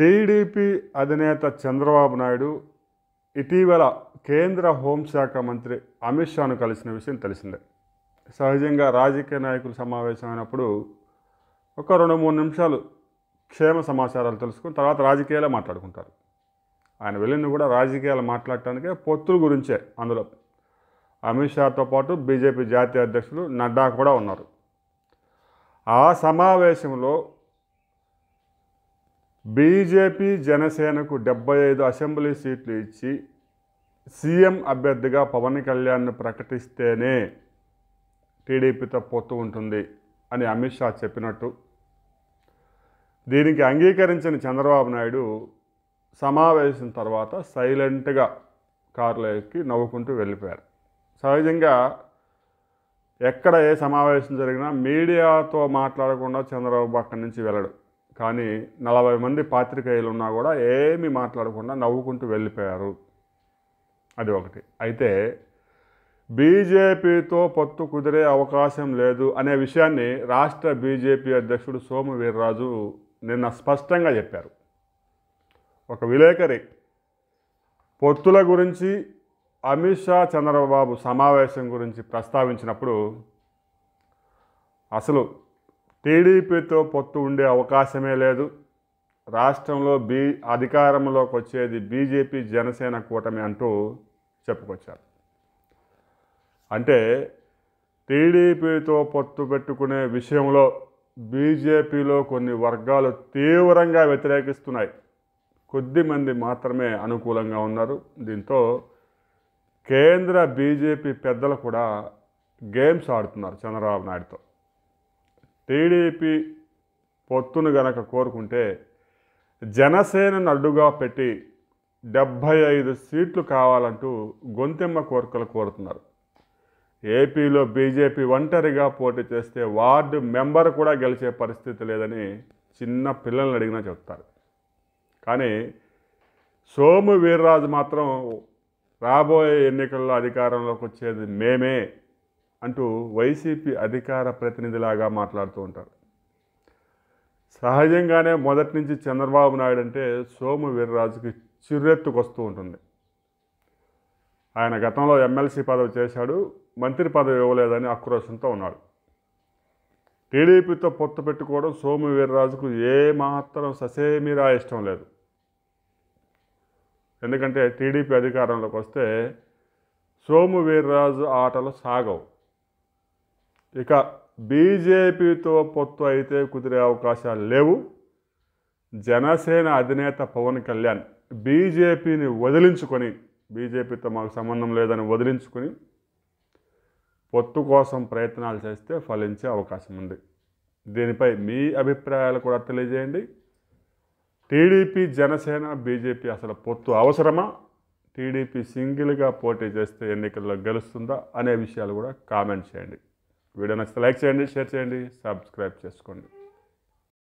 TDP అధినేత చంద్రబాబు నాయుడు ఇటీవల కేంద్ర హోంశాఖ మంత్రి అమిత్ షాను కలిసిన విషయం తెలిసిందే సహజంగా రాజకీయ నాయకులు సమావేశమైనప్పుడు ఒక రెండు మూడు నిమిషాలు క్షేమ సమాచారాలు తెలుసుకుని తర్వాత రాజకీయాలే మాట్లాడుకుంటారు ఆయన వెళ్ళింది కూడా రాజకీయాలు మాట్లాడటానికే పొత్తుల గురించే అందులో అమిత్ షాతో పాటు బీజేపీ జాతీయ అధ్యక్షులు నడ్డా కూడా ఉన్నారు ఆ సమావేశంలో బీజేపీ జనసేనకు డెబ్బై ఐదు అసెంబ్లీ సీట్లు ఇచ్చి సీఎం అభ్యర్థిగా పవన్ కళ్యాణ్ను ప్రకటిస్తేనే టీడీపీతో పొత్తు ఉంటుంది అని అమిత్ షా చెప్పినట్టు దీనికి అంగీకరించిన చంద్రబాబు నాయుడు సమావేశం తర్వాత సైలెంట్గా కారులో ఎక్కి నవ్వుకుంటూ వెళ్ళిపోయారు సహజంగా ఎక్కడ ఏ సమావేశం జరిగినా మీడియాతో మాట్లాడకుండా చంద్రబాబు అక్కడి నుంచి వెళ్ళడు కానీ నలభై మంది పాత్రికేయులు ఉన్నా కూడా ఏమీ మాట్లాడకుండా నవ్వుకుంటూ వెళ్ళిపోయారు అది ఒకటి అయితే బీజేపీతో పొత్తు కుదిరే అవకాశం లేదు అనే విషయాన్ని రాష్ట్ర బీజేపీ అధ్యక్షుడు సోము వీర్రాజు నిన్న స్పష్టంగా చెప్పారు ఒక విలేకరి పొత్తుల గురించి అమిత్ షా చంద్రబాబు సమావేశం గురించి ప్రస్తావించినప్పుడు అసలు టీడీపీతో పొత్తు ఉండే అవకాశమే లేదు రాష్ట్రంలో బీ అధికారంలోకి వచ్చేది బీజేపీ జనసేన కూటమి అంటూ చెప్పుకొచ్చారు అంటే టీడీపీతో పొత్తు పెట్టుకునే విషయంలో బీజేపీలో కొన్ని వర్గాలు తీవ్రంగా వ్యతిరేకిస్తున్నాయి కొద్దిమంది మాత్రమే అనుకూలంగా ఉన్నారు దీంతో కేంద్ర బీజేపీ పెద్దలు కూడా గేమ్స్ ఆడుతున్నారు చంద్రబాబు నాయుడుతో టీడీపీ పొత్తును గనక కోరుకుంటే జనసేనను అడ్డుగా పెట్టి డెబ్భై ఐదు సీట్లు కావాలంటూ గొంతెమ్మ కోరికలు కోరుతున్నారు ఏపీలో బీజేపీ ఒంటరిగా పోటీ చేస్తే వార్డు మెంబర్ కూడా గెలిచే పరిస్థితి లేదని చిన్న పిల్లల్ని అడిగినా చెప్తారు కానీ సోము వీర్రాజు మాత్రం రాబోయే ఎన్నికల్లో అధికారంలోకి వచ్చేది మేమే అంటూ వైసీపీ అధికార ప్రతినిధిలాగా మాట్లాడుతూ ఉంటారు సహజంగానే మొదటి నుంచి చంద్రబాబు నాయుడు అంటే సోము వీర్రాజుకి చిర్రెత్తుకొస్తూ ఉంటుంది ఆయన గతంలో ఎమ్మెల్సీ పదవి చేశాడు మంత్రి పదవి ఇవ్వలేదని ఆక్రోశంతో ఉన్నాడు టీడీపీతో పొత్తు పెట్టుకోవడం సోము వీర్రాజుకు ఏమాత్రం ససేమిరా ఇష్టం లేదు ఎందుకంటే టీడీపీ అధికారంలోకి వస్తే సోము వీర్రాజు ఆటలు సాగవు ఇక బీజేపీతో పొత్తు అయితే కుదిరే అవకాశాలు లేవు జనసేన అధినేత పవన్ కళ్యాణ్ బీజేపీని వదిలించుకొని బీజేపీతో మాకు సంబంధం లేదని వదిలించుకొని పొత్తు కోసం ప్రయత్నాలు చేస్తే ఫలించే అవకాశం ఉంది దీనిపై మీ అభిప్రాయాలు కూడా తెలియజేయండి టీడీపీ జనసేన బీజేపీ అసలు పొత్తు అవసరమా టీడీపీ సింగిల్గా పోటీ చేస్తే ఎన్నికల్లో గెలుస్తుందా అనే విషయాలు కూడా కామెంట్ చేయండి వీడియో నచ్చితే లైక్ చేయండి షేర్ చేయండి సబ్స్క్రైబ్ చేసుకోండి